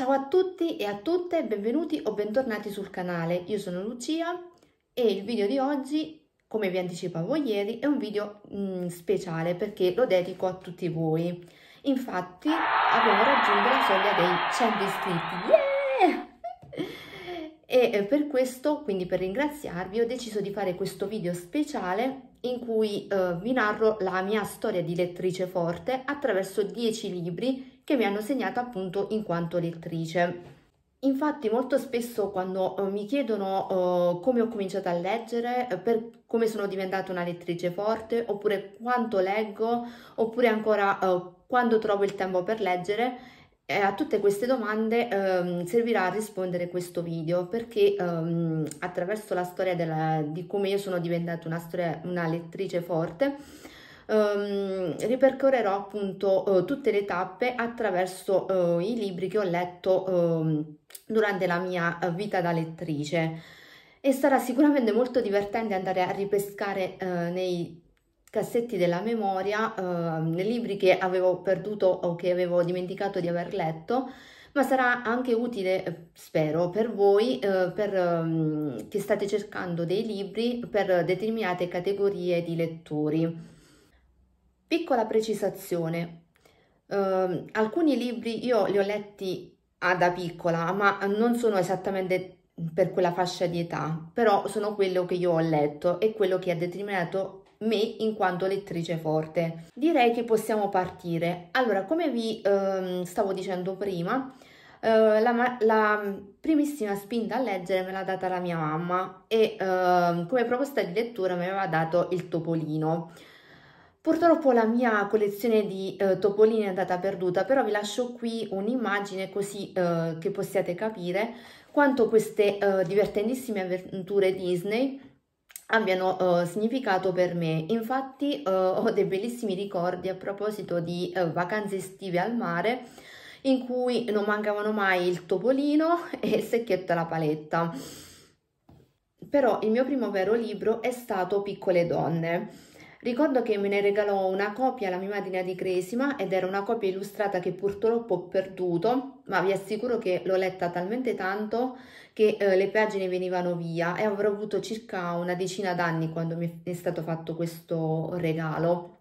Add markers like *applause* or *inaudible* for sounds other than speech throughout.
Ciao a tutti e a tutte, benvenuti o bentornati sul canale. Io sono Lucia e il video di oggi, come vi anticipavo ieri, è un video mh, mm, speciale perché lo dedico a tutti voi. Infatti, abbiamo raggiunto la soglia dei 100 iscritti. Yeah! e eh, per questo, quindi per ringraziarvi, ho deciso di fare questo video speciale in cui eh, vi narro la mia storia di lettrice forte attraverso 10 libri che mi hanno segnato appunto in quanto lettrice. Infatti molto spesso quando eh, mi chiedono eh, come ho cominciato a leggere, eh, per come sono diventata una lettrice forte, oppure quanto leggo, oppure ancora eh, quando trovo il tempo per leggere, a tutte queste domande ehm, servirà a rispondere questo video perché ehm, attraverso la storia della, di come io sono diventata una, storia, una lettrice forte ehm, ripercorrerò appunto eh, tutte le tappe attraverso eh, i libri che ho letto ehm, durante la mia vita da lettrice e sarà sicuramente molto divertente andare a ripescare eh, nei cassetti della memoria, eh, libri che avevo perduto o che avevo dimenticato di aver letto, ma sarà anche utile, eh, spero, per voi eh, per, eh, che state cercando dei libri per determinate categorie di lettori. Piccola precisazione, eh, alcuni libri io li ho letti ah, da piccola, ma non sono esattamente per quella fascia di età, però sono quello che io ho letto e quello che ha determinato me in quanto lettrice forte. Direi che possiamo partire. Allora, come vi ehm, stavo dicendo prima, eh, la, la, primissima spinta a leggere me l'ha data la mia mamma e ehm, come proposta di lettura mi aveva dato il Topolino. Purtroppo la mia collezione di eh, topolini è andata perduta, però vi lascio qui un'immagine così eh, che possiate capire quanto queste eh, divertentissime avventure Disney abbiano uh, significato per me. Infatti uh, ho dei bellissimi ricordi a proposito di uh, vacanze estive al mare in cui non mancavano mai il topolino *laughs* e il secchietto alla paletta. Però il mio primo vero libro è stato Piccole donne. Ricordo che me ne regalò una copia la mia madrina di Cresima ed era una copia illustrata che purtroppo ho perduto, ma vi assicuro che l'ho letta talmente tanto che eh, le pagine venivano via e avrò avuto circa una decina d'anni quando mi è stato fatto questo regalo.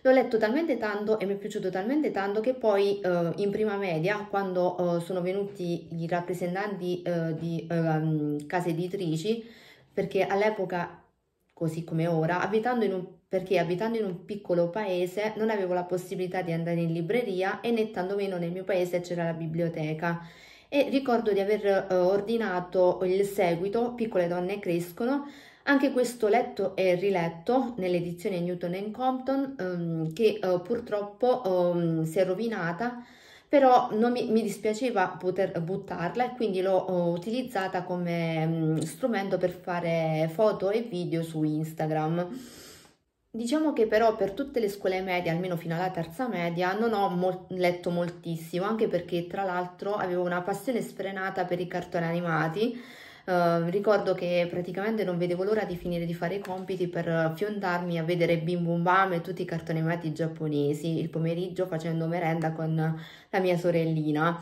L'ho letto talmente tanto e mi è piaciuto talmente tanto che poi eh, in prima media, quando eh, sono venuti i rappresentanti eh, di ehm, case editrici, perché all'epoca, così come ora, abitando in un perché abitando in un piccolo paese non avevo la possibilità di andare in libreria e né tantomeno nel mio paese c'era la biblioteca e ricordo di aver eh, ordinato il seguito Piccole donne crescono, anche questo letto e riletto nell'edizione Newton Compton ehm, che eh, purtroppo ehm, si è rovinata però mi, mi, dispiaceva poter buttarla e quindi l'ho eh, utilizzata come mm, strumento per fare foto e video su Instagram. Diciamo che però per tutte le scuole medie, almeno fino alla terza media, non ho mo- letto moltissimo, anche perché tra l'altro avevo una passione sfrenata per i cartoni animati. Eh, ricordo che praticamente non vedevo l'ora di finire di fare i compiti per fiondarmi a vedere Bim Bum Bam e tutti i cartoni animati giapponesi il pomeriggio facendo merenda con la mia sorellina.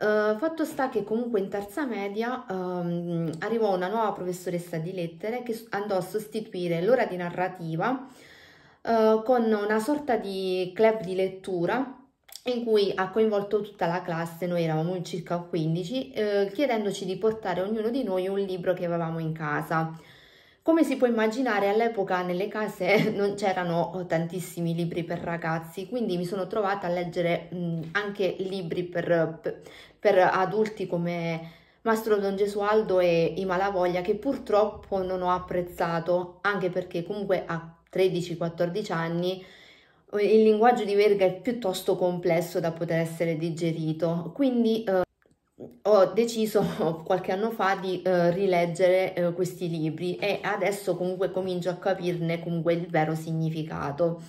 Uh, fatto sta che comunque in terza media um, arrivò una nuova professoressa di lettere che andò a sostituire l'ora di narrativa eh, con una sorta di club di lettura in cui ha coinvolto tutta la classe, noi eravamo circa 15, eh, chiedendoci di portare ognuno di noi un libro che avevamo in casa. Come si può immaginare, all'epoca nelle case *laughs* non c'erano tantissimi libri per ragazzi, quindi mi sono trovata a leggere mh, anche libri per, per, per adulti come Mastro Don Gesualdo e I Malavoglia, che purtroppo non ho apprezzato, anche perché comunque a 13-14 anni il linguaggio di verga è piuttosto complesso da poter essere digerito, quindi eh, ho deciso *laughs* qualche anno fa di eh, rileggere eh, questi libri e adesso comunque comincio a capirne comunque il vero significato.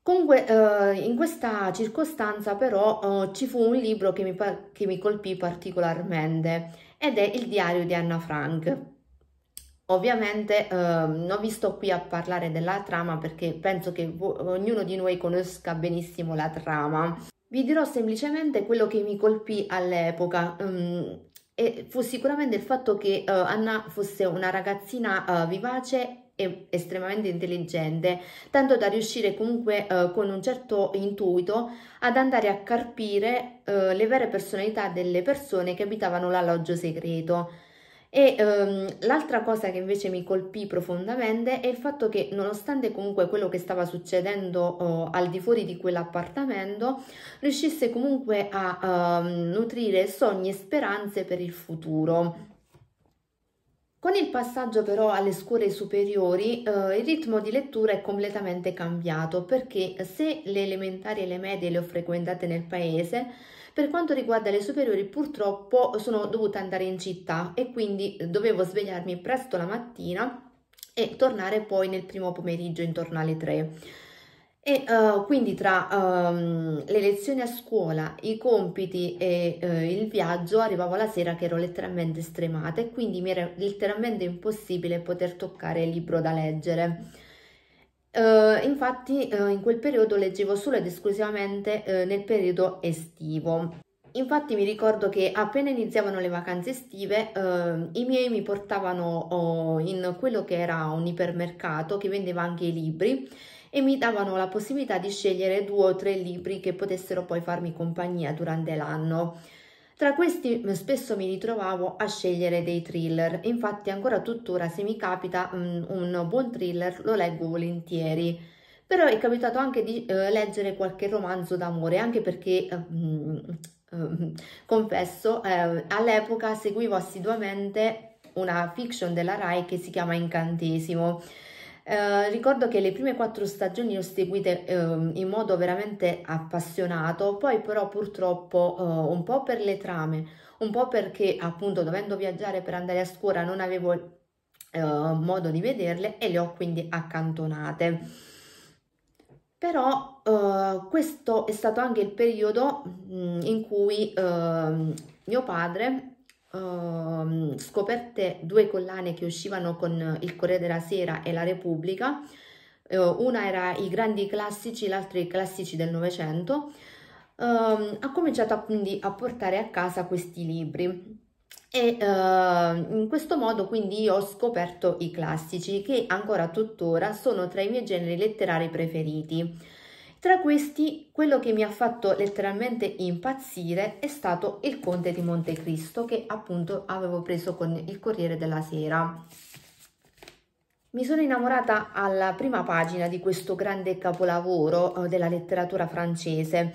Comunque eh, in questa circostanza però eh, ci fu un libro che mi, che mi colpì particolarmente ed è Il diario di Anna Frank. Ovviamente eh, non vi sto qui a parlare della trama perché penso che ognuno di noi conosca benissimo la trama. Vi dirò semplicemente quello che mi colpì all'epoca. Um, e fu sicuramente il fatto che uh, Anna fosse una ragazzina uh, vivace estremamente intelligente, tanto da riuscire comunque eh, con un certo intuito ad andare a carpire eh, le vere personalità delle persone che abitavano l'alloggio segreto. E ehm, l'altra cosa che invece mi colpì profondamente è il fatto che nonostante comunque quello che stava succedendo eh, al di fuori di quell'appartamento, riuscisse comunque a ehm, nutrire sogni e speranze per il futuro. Con il passaggio però alle scuole superiori eh, il ritmo di lettura è completamente cambiato perché se le elementari e le medie le ho frequentate nel paese, per quanto riguarda le superiori purtroppo sono dovuta andare in città e quindi dovevo svegliarmi presto la mattina e tornare poi nel primo pomeriggio intorno alle 3. E uh, quindi tra um, le lezioni a scuola, i compiti e uh, il viaggio arrivavo la sera che ero letteralmente stremata e quindi mi era letteralmente impossibile poter toccare il libro da leggere. Uh, infatti uh, in quel periodo leggevo solo ed esclusivamente uh, nel periodo estivo. Infatti mi ricordo che appena iniziavano le vacanze estive i miei mi portavano oh, in quello che era un ipermercato che vendeva anche i libri e mi davano la possibilità di scegliere due o tre libri che potessero poi farmi compagnia durante l'anno. Tra questi spesso mi ritrovavo a scegliere dei thriller, infatti ancora tuttora se mi capita un, un buon thriller lo leggo volentieri. Però è capitato anche di eh, leggere qualche romanzo d'amore, anche perché eh, ehm, eh, confesso, all'epoca seguivo assiduamente una fiction della RAI che si chiama Incantesimo eh, ricordo che le prime quattro stagioni le ho seguite eh, in modo veramente appassionato, poi però purtroppo eh, un po' per le trame, un po' perché appunto dovendo viaggiare per andare a scuola non avevo eh, modo di vederle e le ho quindi accantonate. Però eh, questo è stato anche il periodo mh, mm, in cui ehm, mio padre Ehm, scoperte due collane che uscivano con il Corriere della Sera e la Repubblica, uh, una era i grandi classici, l'altra i classici del Novecento, uh, ha cominciato quindi a portare a casa questi libri. E ehm, in questo modo quindi io ho scoperto i classici che ancora tuttora sono tra i miei generi letterari preferiti. Tra questi, quello che mi ha fatto letteralmente impazzire è stato il Conte di Montecristo che appunto avevo preso con il Corriere della Sera. Mi sono innamorata alla prima pagina di questo grande capolavoro eh, della letteratura francese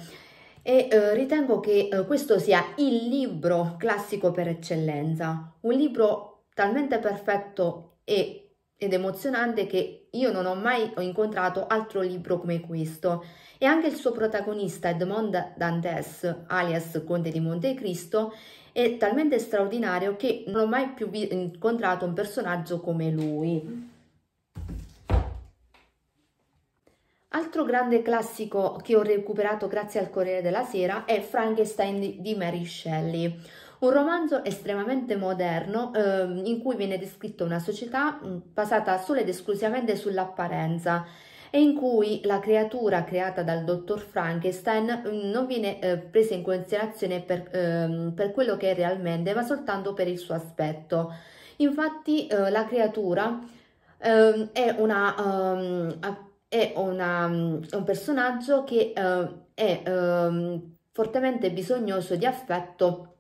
e eh, ritengo che eh, questo sia il libro classico per eccellenza, un libro talmente perfetto e ed emozionante che io non ho mai incontrato altro libro come questo. E anche il suo protagonista Edmond Dantes, alias Conte di Montecristo, è talmente straordinario che non ho mai più incontrato un personaggio come lui. Altro grande classico che ho recuperato grazie al Corriere della Sera è Frankenstein di Mary Shelley, un romanzo estremamente moderno eh, in cui viene descritta una società basata solo ed esclusivamente sull'apparenza e in cui la creatura creata dal dottor Frankenstein non viene eh, presa in considerazione per, eh, per, quello che è realmente, ma soltanto per il suo aspetto. Infatti eh, la creatura ehm, è una... Um, è una, un personaggio che uh, è uh, fortemente bisognoso di affetto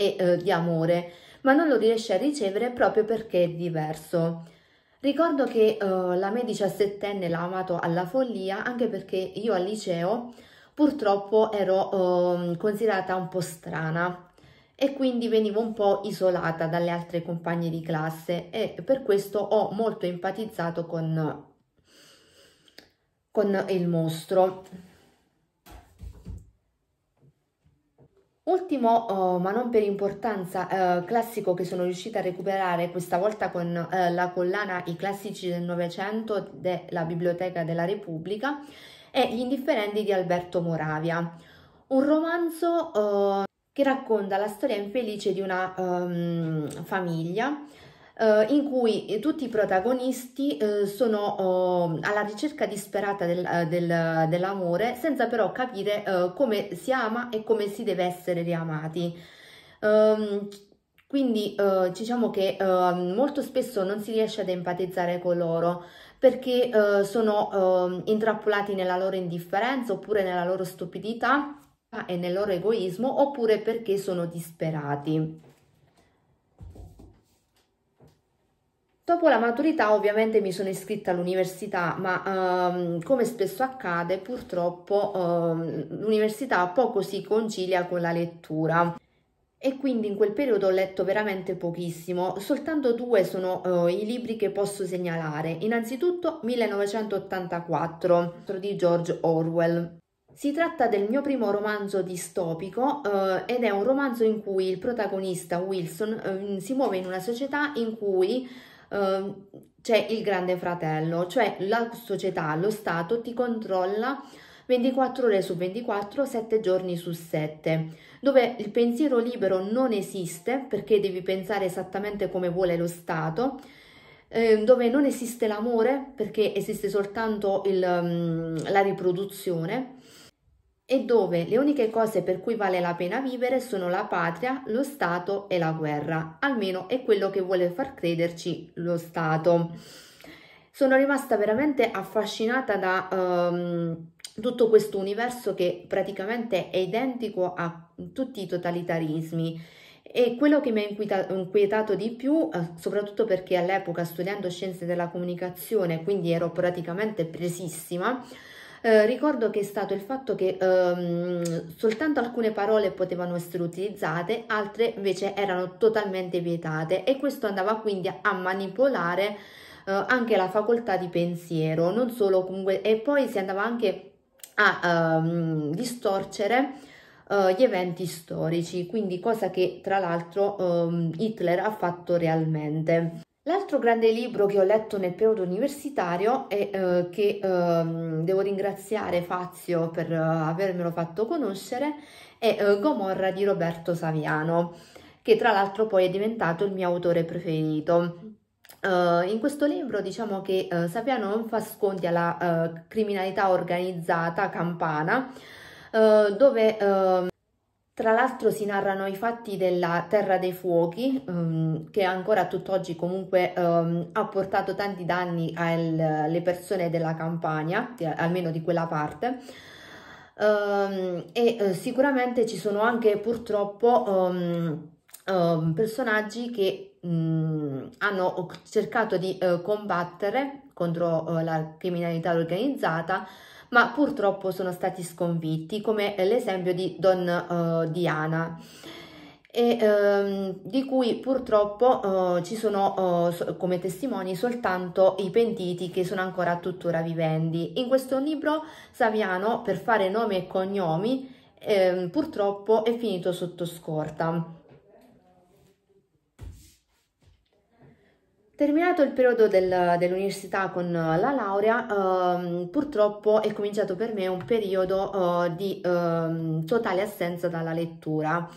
e eh, di amore, ma non lo riesce a ricevere proprio perché è diverso. Ricordo che eh, la mia diciassettenne l'ha amato alla follia anche perché io al liceo purtroppo ero eh, considerata un po' strana e quindi venivo un po' isolata dalle altre compagne di classe e per questo ho molto empatizzato con, con il mostro. Ultimo, oh, ma non per importanza, eh, classico che sono riuscita a recuperare questa volta con eh, la collana I classici del Novecento della Biblioteca della Repubblica è Gli indifferenti di Alberto Moravia, un romanzo eh, che racconta la storia infelice di una um, famiglia eh, in cui eh, tutti i protagonisti eh, sono oh, alla ricerca disperata del, eh, del, dell'amore senza però capire eh, come si ama e come si deve essere riamati. Um, quindi eh, diciamo che ehm, molto spesso non si riesce ad empatizzare con loro perché sono ehm, intrappolati nella loro indifferenza oppure nella loro stupidità e nel loro egoismo oppure perché sono disperati. Dopo la maturità ovviamente mi sono iscritta all'università, ma um, come spesso accade purtroppo um, l'università poco si concilia con la lettura e quindi in quel periodo ho letto veramente pochissimo, soltanto due sono uh, i libri che posso segnalare, innanzitutto 1984 di George Orwell. Si tratta del mio primo romanzo distopico eh, ed è un romanzo in cui il protagonista Wilson eh, si muove in una società in cui Ehm, c'è il grande fratello, cioè la società, lo Stato ti controlla 24 ore su 24, 7 giorni su 7, dove il pensiero libero non esiste perché devi pensare esattamente come vuole lo Stato, eh, dove non esiste l'amore perché esiste soltanto il, mm, la riproduzione e dove le uniche cose per cui vale la pena vivere sono la patria, lo Stato e la guerra, almeno è quello che vuole far crederci lo Stato. Sono rimasta veramente affascinata da um, tutto questo universo che praticamente è identico a tutti i totalitarismi. E quello che mi ha inquietato di più, eh, soprattutto perché all'epoca studiando scienze della comunicazione, quindi ero praticamente presissima, eh, ricordo che è stato il fatto che ehm, soltanto alcune parole potevano essere utilizzate, altre invece erano totalmente vietate e questo andava quindi a manipolare eh, anche la facoltà di pensiero, non solo comunque, e poi si andava anche a ehm, distorcere eh, gli eventi storici, quindi cosa che tra l'altro um, Hitler ha fatto realmente. L'altro grande libro che ho letto nel periodo universitario e eh, che eh, devo ringraziare Fazio per eh, avermelo fatto conoscere è eh, Gomorra di Roberto Saviano, che tra l'altro poi è diventato il mio autore preferito. Uh, in questo libro diciamo che uh, eh, Sapiano non fa sconti alla uh, criminalità organizzata campana, dove ehm, tra l'altro si narrano i fatti della Terra dei Fuochi, um, che ancora tutt'oggi comunque um, ha portato tanti danni alle persone della campagna, almeno di quella parte, um, e eh, sicuramente ci sono anche purtroppo personaggi che hanno cercato di uh, combattere contro uh, la criminalità organizzata, ma purtroppo sono stati sconfitti, come l'esempio di Don uh, Diana. E, ehm, di cui purtroppo eh, ci sono eh, come testimoni soltanto i pentiti che sono ancora tuttora vivendi. In questo libro Saviano, per fare nomi e cognomi, ehm, purtroppo è finito sotto scorta. Terminato il periodo del, dell'università con eh, la laurea, ehm, purtroppo è cominciato per me un periodo eh, di ehm, totale assenza dalla lettura.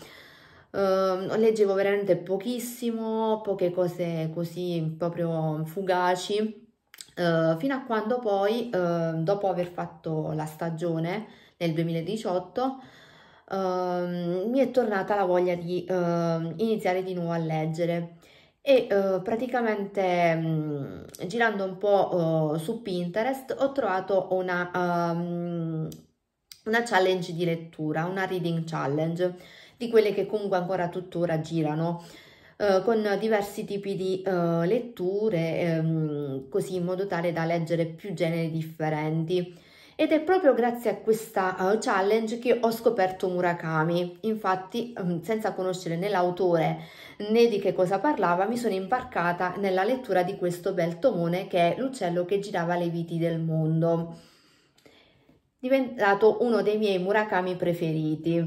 Ehm, leggevo veramente pochissimo, poche cose così proprio fugaci, eh, fino a quando poi, eh, dopo aver fatto la stagione nel 2018, ehm, mi è tornata la voglia di ehm, iniziare di nuovo a leggere e eh, praticamente mh, mm, girando un po' uh, su Pinterest ho trovato una, um, una challenge di lettura, una reading challenge, di quelle che comunque ancora tuttora girano eh, con diversi tipi di uh, letture, ehm, così in modo tale da leggere più generi differenti. Ed è proprio grazie a questa eh, challenge che ho scoperto Murakami. Infatti, ehm, senza conoscere né l'autore né di che cosa parlava, mi sono imbarcata nella lettura di questo bel tomone che è L'uccello che girava le viti del mondo, diventato uno dei miei Murakami preferiti.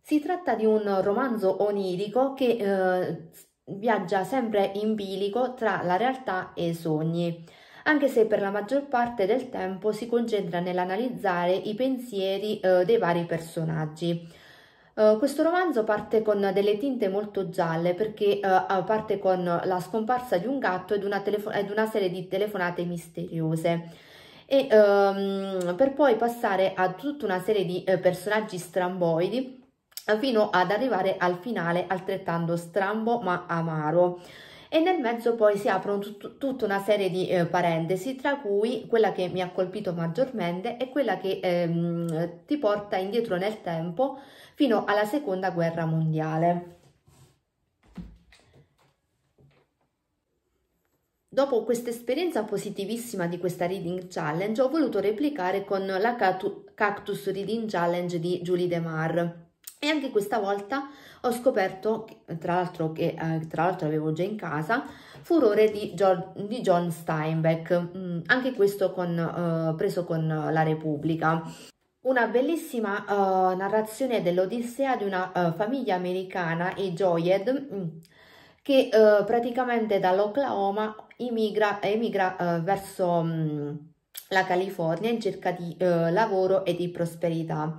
Si tratta di un romanzo onirico che eh, viaggia sempre in bilico tra la realtà e i sogni anche se per la maggior parte del tempo si concentra nell'analizzare i pensieri eh, dei vari personaggi. Uh, questo romanzo parte con delle tinte molto gialle perché uh, parte con la scomparsa di un gatto ed una, ed una serie di telefonate misteriose. E, um, per poi passare a tutta una serie di uh, personaggi stramboidi fino ad arrivare al finale altrettanto strambo ma amaro e nel mezzo poi si aprono tut- tutta una serie di eh, parentesi, tra cui quella che mi ha colpito maggiormente e quella che ehm, ti porta indietro nel tempo fino alla seconda guerra mondiale. Dopo questa esperienza positivissima di questa Reading Challenge, ho voluto replicare con la Cactus Reading Challenge di Julie DeMar e anche questa volta ho scoperto, tra l'altro che eh, tra l'altro avevo già in casa, Furore di, John, di John Steinbeck, mm, anche questo con, eh, preso con la Repubblica. Una bellissima eh, narrazione dell'Odissea di una eh, famiglia americana, i Joyed, mm, che eh, praticamente dall'Oklahoma emigra, emigra eh, verso mm, la California in cerca di lavoro e di prosperità.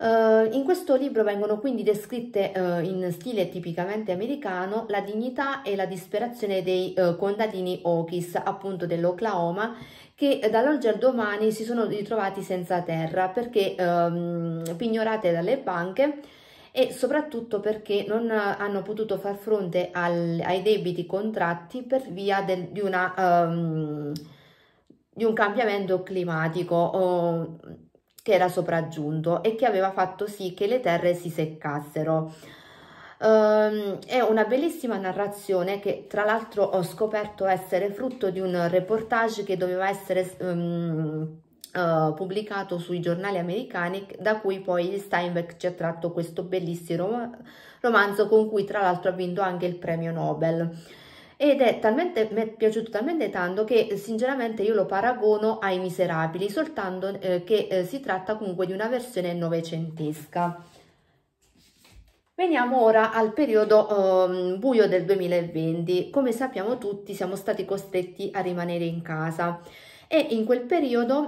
Uh, in questo libro vengono quindi descritte uh, in stile tipicamente americano la dignità e la disperazione dei uh, contadini Okis, appunto dell'Oklahoma, che dall'oggi al domani si sono ritrovati senza terra perché um, pignorate dalle banche e soprattutto perché non hanno potuto far fronte al, ai debiti contratti per via del, di, una, um, di, un cambiamento climatico oh, che era sopraggiunto e che aveva fatto sì che le terre si seccassero. Um, è una bellissima narrazione che tra l'altro ho scoperto essere frutto di un reportage che doveva essere um, uh, pubblicato sui giornali americani da cui poi Steinbeck ci ha tratto questo bellissimo romanzo con cui tra l'altro ha vinto anche il premio Nobel ed è talmente, mi è piaciuto talmente tanto che eh, sinceramente io lo paragono ai Miserabili, soltanto eh, che eh, si tratta comunque di una versione novecentesca. Veniamo ora al periodo um, buio del 2020. Come sappiamo tutti siamo stati costretti a rimanere in casa e in quel periodo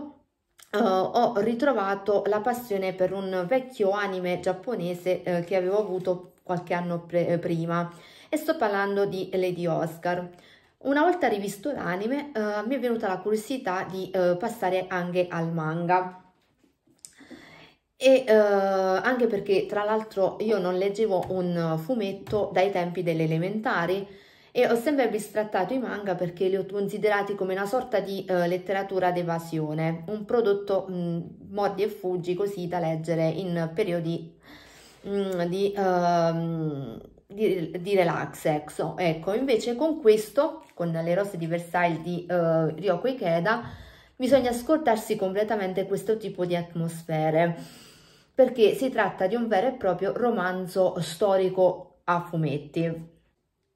uh, ho ritrovato la passione per un vecchio anime giapponese uh, che avevo avuto qualche anno prima e sto parlando di Lady Oscar. Una volta rivisto l'anime eh, mi è venuta la curiosità di eh, passare anche al manga e eh, anche perché tra l'altro io non leggevo un fumetto dai tempi delle elementari e ho sempre bistrattato i manga perché li ho considerati come una sorta di eh, letteratura d'evasione, un prodotto mh, mm, mordi e fuggi così da leggere in periodi mh, mm, di eh, di, di relax ecco. ecco invece con questo con le rose di Versailles di uh, Ryoko Ikeda bisogna ascoltarsi completamente questo tipo di atmosfere perché si tratta di un vero e proprio romanzo storico a fumetti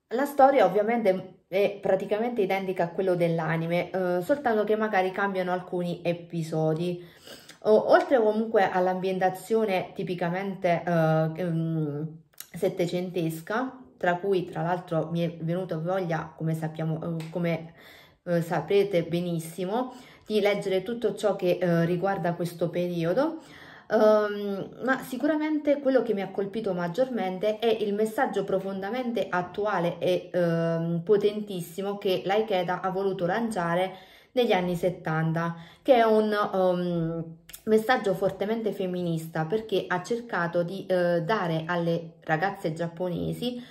la storia ovviamente è praticamente identica a quello dell'anime uh, soltanto che magari cambiano alcuni episodi oltre comunque all'ambientazione tipicamente uh, settecentesca, tra cui tra l'altro mi è venuta voglia, come, sappiamo, eh, come eh, saprete benissimo, di leggere tutto ciò che eh, riguarda questo periodo. Um, ma sicuramente quello che mi ha colpito maggiormente è il messaggio profondamente attuale e um, potentissimo che l'Aikeda ha voluto lanciare degli anni 70, che è un um, messaggio fortemente femminista perché ha cercato di uh, dare alle ragazze giapponesi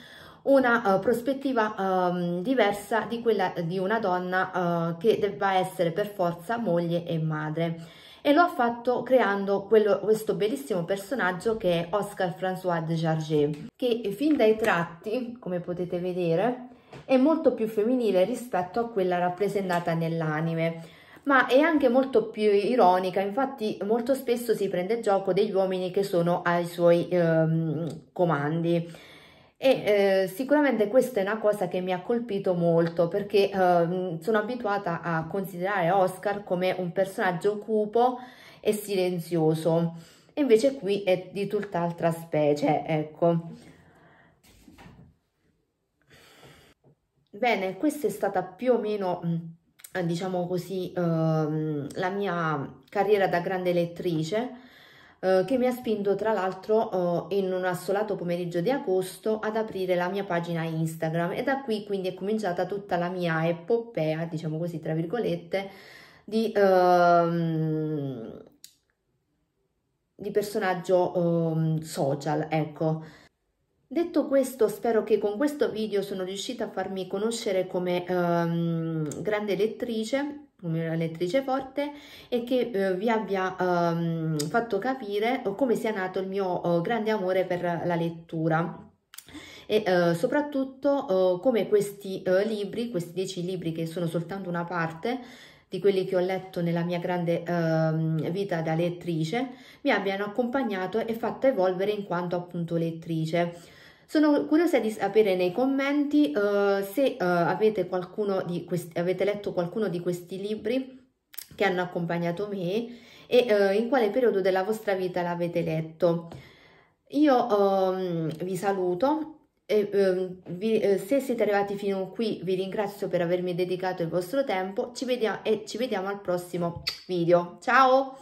una uh, prospettiva um, diversa di quella di una donna uh, che debba essere per forza moglie e madre. E lo ha fatto creando quello, questo bellissimo personaggio che è Oscar François de Chargé, che fin dai tratti, come potete vedere, è molto più femminile rispetto a quella rappresentata nell'anime ma è anche molto più ironica, infatti molto spesso si prende gioco degli uomini che sono ai suoi ehm, comandi. E eh, sicuramente questa è una cosa che mi ha colpito molto perché eh, sono abituata a considerare Oscar come un personaggio cupo e silenzioso, invece qui è di tutt'altra specie, ecco. Bene, questa è stata più o meno, diciamo così, ehm, la mia carriera da grande lettrice eh, che mi ha spinto tra l'altro eh, in un assolato pomeriggio di agosto ad aprire la mia pagina Instagram e da qui quindi è cominciata tutta la mia epopea, diciamo così, tra virgolette, di, ehm, di personaggio ehm, social, ecco. Detto questo, spero che con questo video sono riuscita a farmi conoscere come um, grande lettrice, come una lettrice forte e che uh, vi abbia um, fatto capire come sia nato il mio uh, grande amore per la lettura e uh, soprattutto come questi libri, questi dieci libri che sono soltanto una parte, di quelli che ho letto nella mia grande eh, vita da lettrice mi abbiano accompagnato e fatto evolvere in quanto appunto lettrice. Sono curiosa di sapere nei commenti uh, se uh, avete, avete letto qualcuno di questi libri che hanno accompagnato me e uh, in quale periodo della vostra vita l'avete letto. Io um, vi saluto e, um, vi, se siete arrivati fino qui vi ringrazio per avermi dedicato il vostro tempo ci vediamo, e ci vediamo al prossimo video. Ciao!